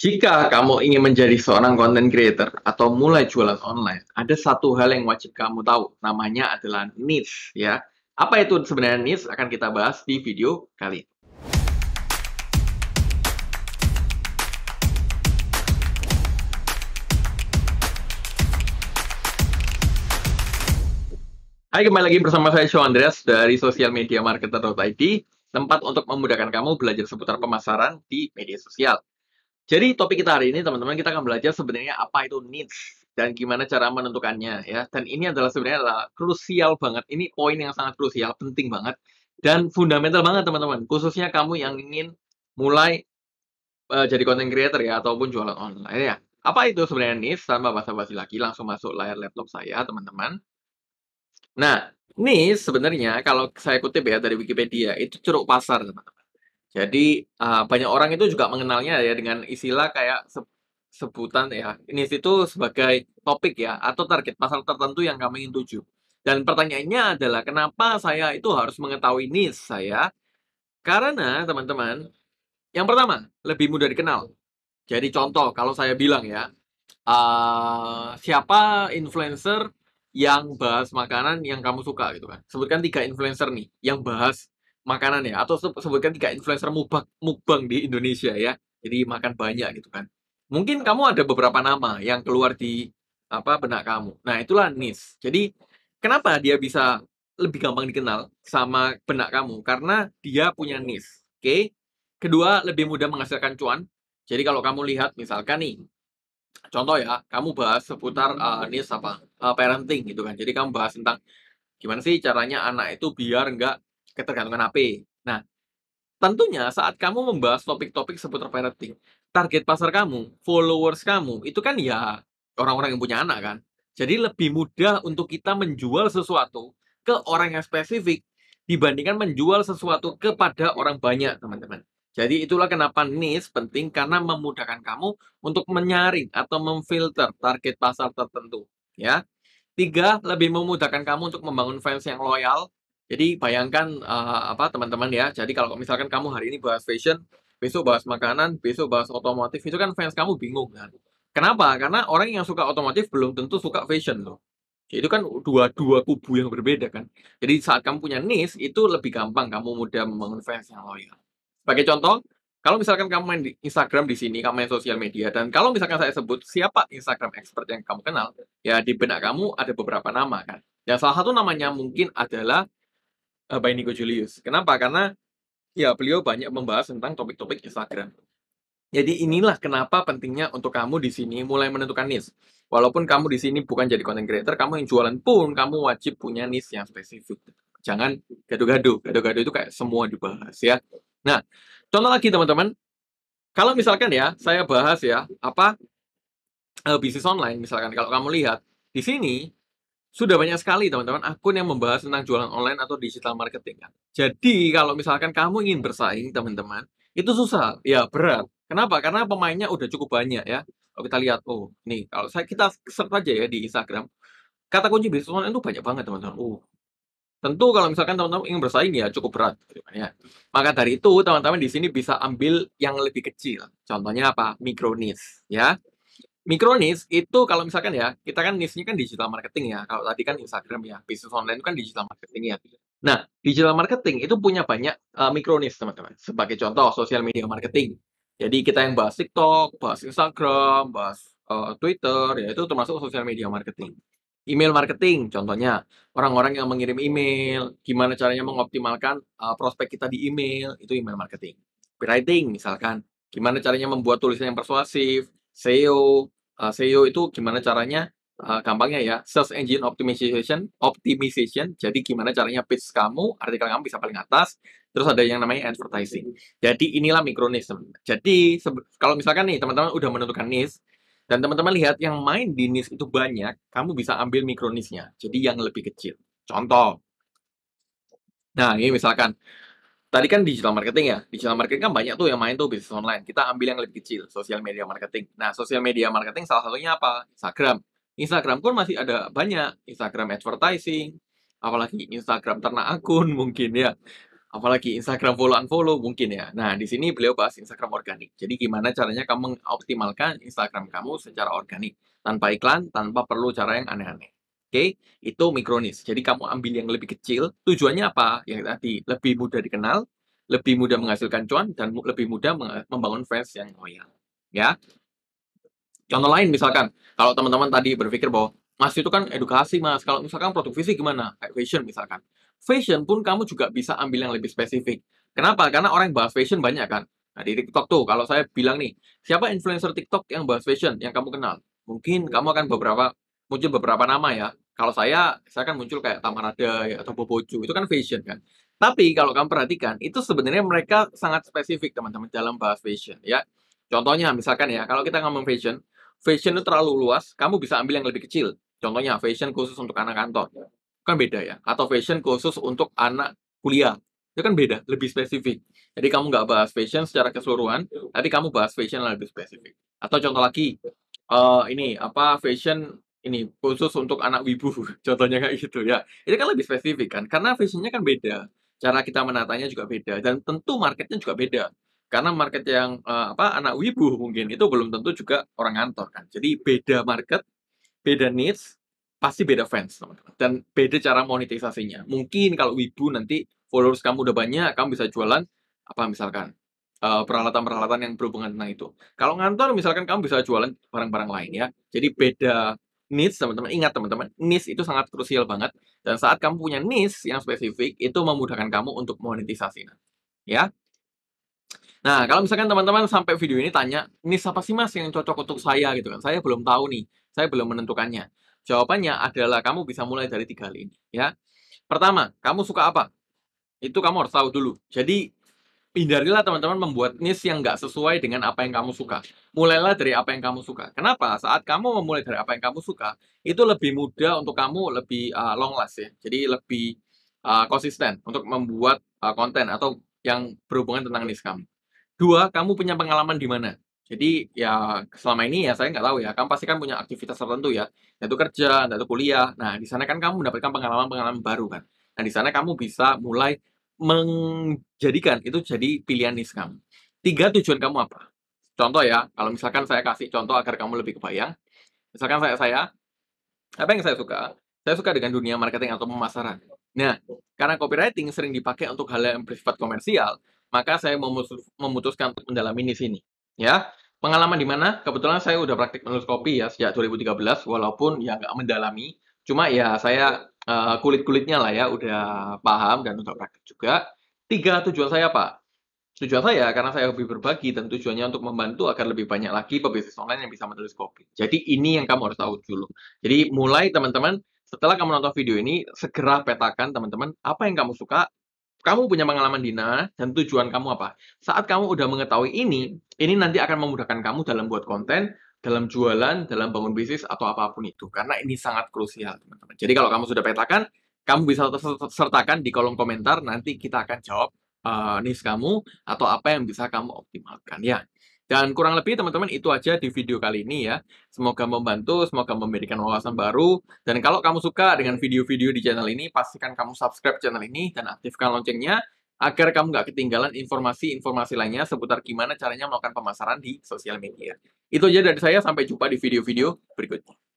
Jika kamu ingin menjadi seorang content creator atau mulai jualan online, ada satu hal yang wajib kamu tahu, namanya adalah niche ya. Apa itu sebenarnya niche akan kita bahas di video kali ini. Hai, kembali lagi bersama saya Show Andreas dari sosialmediamarketer.id, tempat untuk memudahkan kamu belajar seputar pemasaran di media sosial. Jadi topik kita hari ini teman-teman kita akan belajar sebenarnya apa itu needs dan gimana cara menentukannya ya. Dan ini adalah sebenarnya adalah krusial banget. Ini poin yang sangat krusial, penting banget dan fundamental banget teman-teman. Khususnya kamu yang ingin mulai uh, jadi content creator ya ataupun jualan online ya. Apa itu sebenarnya needs? Sama bahasa basi lagi langsung masuk layar laptop saya teman-teman. Nah, needs sebenarnya kalau saya kutip ya dari Wikipedia itu ceruk pasar teman-teman. Jadi uh, banyak orang itu juga mengenalnya ya dengan istilah kayak se sebutan ya ini itu sebagai topik ya atau target pasal tertentu yang kami ingin tuju. Dan pertanyaannya adalah kenapa saya itu harus mengetahui niche saya? Karena teman-teman, yang pertama lebih mudah dikenal. Jadi contoh kalau saya bilang ya uh, siapa influencer yang bahas makanan yang kamu suka gitu kan? Sebutkan tiga influencer nih yang bahas makanan ya atau sebutkan tiga influencer mubang, mukbang di Indonesia ya jadi makan banyak gitu kan mungkin kamu ada beberapa nama yang keluar di apa benak kamu nah itulah niche jadi kenapa dia bisa lebih gampang dikenal sama benak kamu karena dia punya niche oke okay? kedua lebih mudah menghasilkan cuan jadi kalau kamu lihat misalkan nih contoh ya kamu bahas seputar uh, niche apa uh, parenting gitu kan jadi kamu bahas tentang gimana sih caranya anak itu biar nggak ketergantungan HP. Nah, tentunya saat kamu membahas topik-topik seputar parenting, target pasar kamu, followers kamu, itu kan ya orang-orang yang punya anak kan. Jadi lebih mudah untuk kita menjual sesuatu ke orang yang spesifik dibandingkan menjual sesuatu kepada orang banyak, teman-teman. Jadi itulah kenapa niche penting karena memudahkan kamu untuk menyaring atau memfilter target pasar tertentu, ya. Tiga, lebih memudahkan kamu untuk membangun fans yang loyal jadi bayangkan uh, apa teman-teman ya. Jadi kalau misalkan kamu hari ini bahas fashion, besok bahas makanan, besok bahas otomotif, itu kan fans kamu bingung kan. Kenapa? Karena orang yang suka otomotif belum tentu suka fashion loh. Jadi Itu kan dua dua kubu yang berbeda kan. Jadi saat kamu punya niche itu lebih gampang kamu mudah membangun fans yang loyal. Sebagai contoh, kalau misalkan kamu main di Instagram di sini, kamu main sosial media, dan kalau misalkan saya sebut siapa Instagram expert yang kamu kenal, ya di benak kamu ada beberapa nama kan. Yang salah satu namanya mungkin adalah uh, by Nico Julius. Kenapa? Karena ya beliau banyak membahas tentang topik-topik Instagram. Jadi inilah kenapa pentingnya untuk kamu di sini mulai menentukan nis. Walaupun kamu di sini bukan jadi content creator, kamu yang jualan pun kamu wajib punya nis yang spesifik. Jangan gaduh-gaduh. Gaduh-gaduh itu kayak semua dibahas ya. Nah, contoh lagi teman-teman. Kalau misalkan ya, saya bahas ya, apa uh, bisnis online misalkan kalau kamu lihat di sini sudah banyak sekali teman-teman akun yang membahas tentang jualan online atau digital marketing kan. Jadi kalau misalkan kamu ingin bersaing teman-teman, itu susah, ya berat. Kenapa? Karena pemainnya udah cukup banyak ya. Kalau kita lihat, oh nih kalau saya kita search aja ya di Instagram, kata kunci bisnis online itu banyak banget teman-teman. Oh, tentu kalau misalkan teman-teman ingin bersaing ya cukup berat. Ya. Maka dari itu teman-teman di sini bisa ambil yang lebih kecil. Contohnya apa? Mikronis ya. Mikronis itu kalau misalkan ya, kita kan niche-nya kan digital marketing ya. Kalau tadi kan Instagram ya, bisnis online itu kan digital marketing ya. Nah, digital marketing itu punya banyak uh, eh, mikro teman-teman. Sebagai contoh, social media marketing. Jadi kita yang bahas TikTok, bahas Instagram, bahas uh, Twitter, ya itu termasuk social media marketing. Email marketing, contohnya orang-orang yang mengirim email, gimana caranya mengoptimalkan uh, prospek kita di email, itu email marketing. Copywriting misalkan, gimana caranya membuat tulisan yang persuasif, SEO, uh, eh, SEO itu gimana caranya uh, gampangnya ya search engine optimization optimization jadi gimana caranya page kamu artikel kamu bisa paling atas terus ada yang namanya advertising jadi inilah mikronis. jadi kalau misalkan nih teman-teman udah menentukan niche dan teman-teman lihat yang main di niche itu banyak kamu bisa ambil mikronisnya jadi yang lebih kecil contoh nah ini misalkan tadi kan digital marketing ya. Digital marketing kan banyak tuh yang main tuh bisnis online. Kita ambil yang lebih kecil, sosial media marketing. Nah, sosial media marketing salah satunya apa? Instagram. Instagram pun masih ada banyak. Instagram advertising, apalagi Instagram ternak akun mungkin ya. Apalagi Instagram follow follow mungkin ya. Nah, di sini beliau bahas Instagram organik. Jadi gimana caranya kamu mengoptimalkan Instagram kamu secara organik tanpa iklan, tanpa perlu cara yang aneh-aneh. Oke, okay? itu mikronis. Jadi kamu ambil yang lebih kecil, tujuannya apa? Yang tadi, lebih mudah dikenal, lebih mudah menghasilkan cuan, dan lebih mudah membangun fans yang loyal. Ya, Contoh lain misalkan, kalau teman-teman tadi berpikir bahwa, Mas itu kan edukasi mas, kalau misalkan produk fisik gimana? Kayak fashion misalkan. Fashion pun kamu juga bisa ambil yang lebih spesifik. Kenapa? Karena orang yang bahas fashion banyak kan. Nah, di TikTok tuh, kalau saya bilang nih, siapa influencer TikTok yang bahas fashion yang kamu kenal? Mungkin kamu akan beberapa muncul beberapa nama ya. Kalau saya, saya kan muncul kayak Tamarada ya, atau Bobojo, itu kan fashion kan. Tapi kalau kamu perhatikan, itu sebenarnya mereka sangat spesifik teman-teman dalam bahas fashion ya. Contohnya misalkan ya, kalau kita ngomong fashion, fashion itu terlalu luas, kamu bisa ambil yang lebih kecil. Contohnya fashion khusus untuk anak kantor. Kan beda ya. Atau fashion khusus untuk anak kuliah. Itu kan beda, lebih spesifik. Jadi kamu nggak bahas fashion secara keseluruhan, tapi kamu bahas fashion yang lebih spesifik. Atau contoh lagi, uh, ini apa fashion ini khusus untuk anak wibu, contohnya kayak gitu ya. Ini kan lebih spesifik kan, karena visinya kan beda, cara kita menatanya juga beda, dan tentu marketnya juga beda. Karena market yang uh, apa anak wibu mungkin itu belum tentu juga orang kantor kan. Jadi beda market, beda needs, pasti beda fans teman-teman. Dan beda cara monetisasinya. Mungkin kalau wibu nanti followers kamu udah banyak, kamu bisa jualan apa misalkan eh, peralatan-peralatan uh, yang berhubungan dengan itu. Kalau ngantor misalkan kamu bisa jualan barang-barang lain ya. Jadi beda niche teman-teman ingat teman-teman niche itu sangat krusial banget dan saat kamu punya niche yang spesifik itu memudahkan kamu untuk monetisasi ya nah kalau misalkan teman-teman sampai video ini tanya niche apa sih mas yang cocok untuk saya gitu kan saya belum tahu nih saya belum menentukannya jawabannya adalah kamu bisa mulai dari tiga hal ini ya pertama kamu suka apa itu kamu harus tahu dulu jadi hindarilah teman-teman membuat niche yang nggak sesuai dengan apa yang kamu suka. Mulailah dari apa yang kamu suka. Kenapa? Saat kamu memulai dari apa yang kamu suka, itu lebih mudah untuk kamu lebih uh, long last ya. Jadi lebih uh, konsisten untuk membuat uh, konten atau yang berhubungan tentang niche kamu. Dua, kamu punya pengalaman di mana? Jadi ya selama ini ya saya nggak tahu ya, kamu pasti kan punya aktivitas tertentu ya, yaitu kerja, yaitu kuliah. Nah di sana kan kamu mendapatkan pengalaman-pengalaman baru kan. Nah di sana kamu bisa mulai menjadikan itu jadi pilihan niche Tiga tujuan kamu apa? Contoh ya, kalau misalkan saya kasih contoh agar kamu lebih kebayang. Misalkan saya, saya apa yang saya suka? Saya suka dengan dunia marketing atau pemasaran. Nah, karena copywriting sering dipakai untuk hal yang bersifat komersial, maka saya memutuskan untuk mendalami di sini. Ya, pengalaman di mana? Kebetulan saya udah praktik menulis copy ya sejak 2013, walaupun ya nggak mendalami. Cuma ya saya Eh, kulit-kulitnya lah ya udah paham dan untuk praktik juga. Tiga tujuan saya apa? Tujuan saya karena saya lebih berbagi dan tujuannya untuk membantu agar lebih banyak lagi pebisnis online yang bisa menulis kopi. Jadi ini yang kamu harus tahu dulu. Jadi mulai teman-teman setelah kamu nonton video ini segera petakan teman-teman apa yang kamu suka, kamu punya pengalaman dina dan tujuan kamu apa. Saat kamu udah mengetahui ini, ini nanti akan memudahkan kamu dalam buat konten, dalam jualan, dalam bangun bisnis, atau apapun itu. Karena ini sangat krusial, teman-teman. Jadi kalau kamu sudah petakan, kamu bisa sertakan di kolom komentar, nanti kita akan jawab uh, eh, nis kamu, atau apa yang bisa kamu optimalkan, ya. Dan kurang lebih teman-teman itu aja di video kali ini ya. Semoga membantu, semoga memberikan wawasan baru. Dan kalau kamu suka dengan video-video di channel ini, pastikan kamu subscribe channel ini dan aktifkan loncengnya agar kamu nggak ketinggalan informasi-informasi lainnya seputar gimana caranya melakukan pemasaran di sosial media. Itu aja dari saya, sampai jumpa di video-video berikutnya.